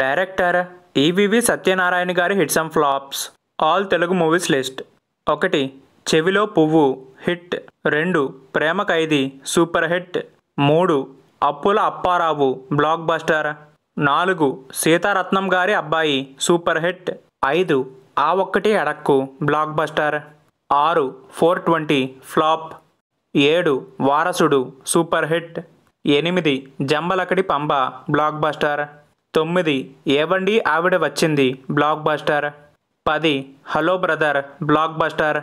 director EVV Satyanarayana గారి hits and flops all Telugu movies list ఒకటి చెవిలో పువ్వు హిట్ రెండు ప్రేమ ఖైదీ సూపర్ హిట్ మూడు అప్పుల అప్పారావు బ్లాక్ బస్టర్ నాలుగు సీతారత్నం గారి అబ్బాయి సూపర్ హిట్ ఐదు ఆ ఒక్కటి అడక్కు బ్లాక్ బస్టర్ ఆరు ఫోర్ ట్వంటీ ఫ్లాప్ ఏడు వారసుడు సూపర్ హిట్ ఎనిమిది జంబలకడి పంబ బ్లాక్ బస్టర్ తొమ్మిది ఏవండి ఆవిడ వచ్చింది బ్లాక్ బస్టర్ పది హలో బ్రదర్ బ్లాక్ బస్టర్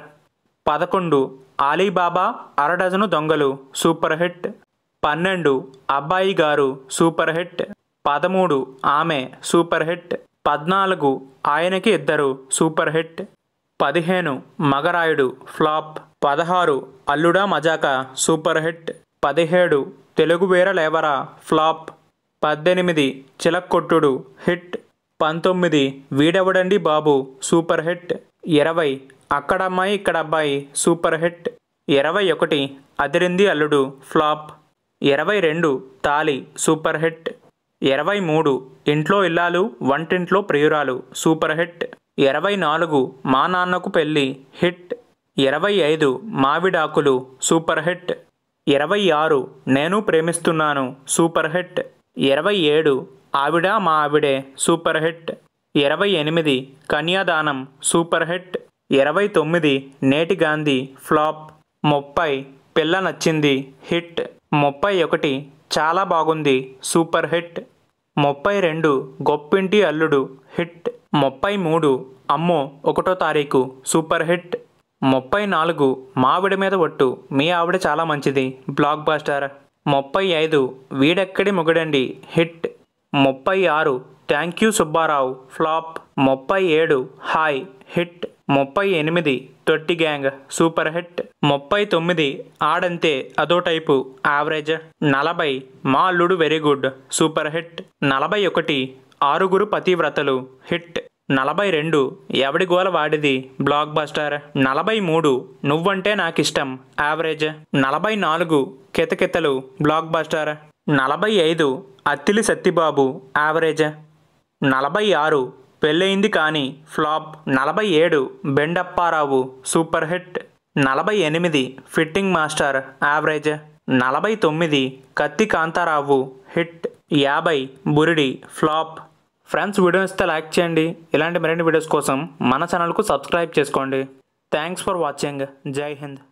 పదకొండు ఆలీబాబా అరడజను దొంగలు సూపర్ హిట్ పన్నెండు అబ్బాయి గారు సూపర్ హిట్ పదమూడు ఆమె సూపర్ హిట్ పద్నాలుగు ఆయనకి ఇద్దరు సూపర్ హిట్ పదిహేను మగరాయుడు ఫ్లాప్ పదహారు అల్లుడా మజాక సూపర్ హిట్ పదిహేడు తెలుగు లేవరా ఫ్లాప్ పద్దెనిమిది చిలక్కొట్టుడు హిట్ పంతొమ్మిది వీడవడండి బాబు సూపర్ హిట్ ఇరవై అక్కడమ్మాయి ఇక్కడ అబ్బాయి సూపర్ హిట్ ఇరవై ఒకటి అదిరింది అల్లుడు ఫ్లాప్ ఇరవై రెండు తాలి సూపర్ హిట్ ఇరవై మూడు ఇంట్లో ఇల్లాలు వంటింట్లో ప్రియురాలు సూపర్ హిట్ ఇరవై నాలుగు మా నాన్నకు పెళ్ళి హిట్ ఇరవై ఐదు మావిడాకులు సూపర్ హిట్ ఇరవై ఆరు నేను ప్రేమిస్తున్నాను సూపర్ హిట్ ఇరవై ఏడు ఆవిడ మా ఆవిడే సూపర్ హిట్ ఇరవై ఎనిమిది కన్యాదానం సూపర్ హిట్ ఇరవై తొమ్మిది నేటి గాంధీ ఫ్లాప్ ముప్పై పిల్ల నచ్చింది హిట్ ముప్పై ఒకటి చాలా బాగుంది సూపర్ హిట్ ముప్పై రెండు గొప్పింటి అల్లుడు హిట్ ముప్పై మూడు అమ్మో ఒకటో తారీఖు సూపర్ హిట్ ముప్పై నాలుగు ఆవిడ మీద ఒట్టు మీ ఆవిడ చాలా మంచిది బ్లాక్ బాస్టర్ ముప్పై ఐదు వీడెక్కడి మొగడండి హిట్ ముప్పై ఆరు థ్యాంక్ యూ సుబ్బారావు ఫ్లాప్ ముప్పై ఏడు హాయ్ హిట్ ముప్పై ఎనిమిది తొట్టి గ్యాంగ్ సూపర్ హిట్ ముప్పై తొమ్మిది ఆడంతే అదో టైపు యావరేజ్ నలభై మా అల్లుడు వెరీ గుడ్ సూపర్ హిట్ నలభై ఒకటి ఆరుగురు పతివ్రతలు హిట్ నలభై రెండు ఎవడి గోల వాడిది బ్లాక్ బస్టర్ నలభై మూడు నువ్వంటే నాకిష్టం యావరేజ్ నలభై నాలుగు కితకితలు బ్లాక్ బస్టర్ నలభై ఐదు అత్తిలి సత్తిబాబు యావరేజ్ నలభై ఆరు పెళ్ళయింది కానీ ఫ్లాప్ నలభై ఏడు బెండప్పారావు సూపర్ హిట్ నలభై ఎనిమిది ఫిట్టింగ్ మాస్టర్ యావరేజ్ నలభై తొమ్మిది కత్తి కాంతారావు హిట్ యాభై బురిడి ఫ్లాప్ ఫ్రెండ్స్ వీడియో ఇస్తే లైక్ చేయండి ఇలాంటి మరిన్ని వీడియోస్ కోసం మన ఛానల్కు సబ్స్క్రైబ్ చేసుకోండి థ్యాంక్స్ ఫర్ వాచింగ్ జై హింద్